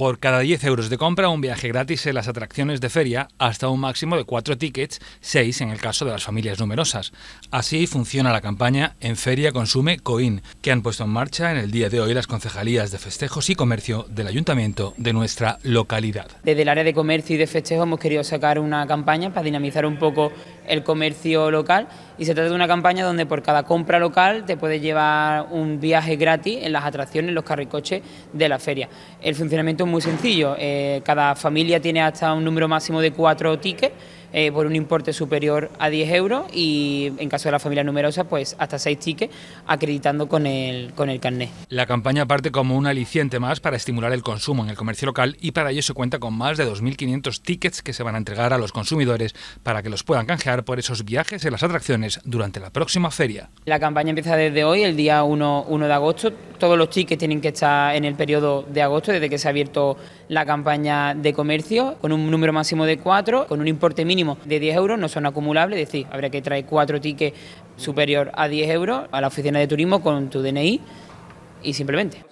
Por cada 10 euros de compra, un viaje gratis en las atracciones de feria hasta un máximo de 4 tickets, 6 en el caso de las familias numerosas. Así funciona la campaña En Feria Consume Coin, que han puesto en marcha en el día de hoy las concejalías de festejos y comercio del ayuntamiento de nuestra localidad. Desde el área de comercio y de festejos hemos querido sacar una campaña para dinamizar un poco el comercio local y se trata de una campaña donde por cada compra local te puedes llevar un viaje gratis en las atracciones, los carricoches de la feria. El funcionamiento es muy sencillo, eh, cada familia tiene hasta un número máximo de cuatro tickets eh, por un importe superior a 10 euros y en caso de la familia numerosa, pues hasta 6 tickets acreditando con el, con el carnet. La campaña parte como un aliciente más para estimular el consumo en el comercio local y para ello se cuenta con más de 2.500 tickets que se van a entregar a los consumidores para que los puedan canjear por esos viajes en las atracciones durante la próxima feria. La campaña empieza desde hoy, el día 1 de agosto, todos los tickets tienen que estar en el periodo de agosto, desde que se ha abierto la campaña de comercio, con un número máximo de cuatro, con un importe mínimo de 10 euros, no son acumulables, es decir, habrá que traer cuatro tickets superior a 10 euros a la oficina de turismo con tu DNI y simplemente.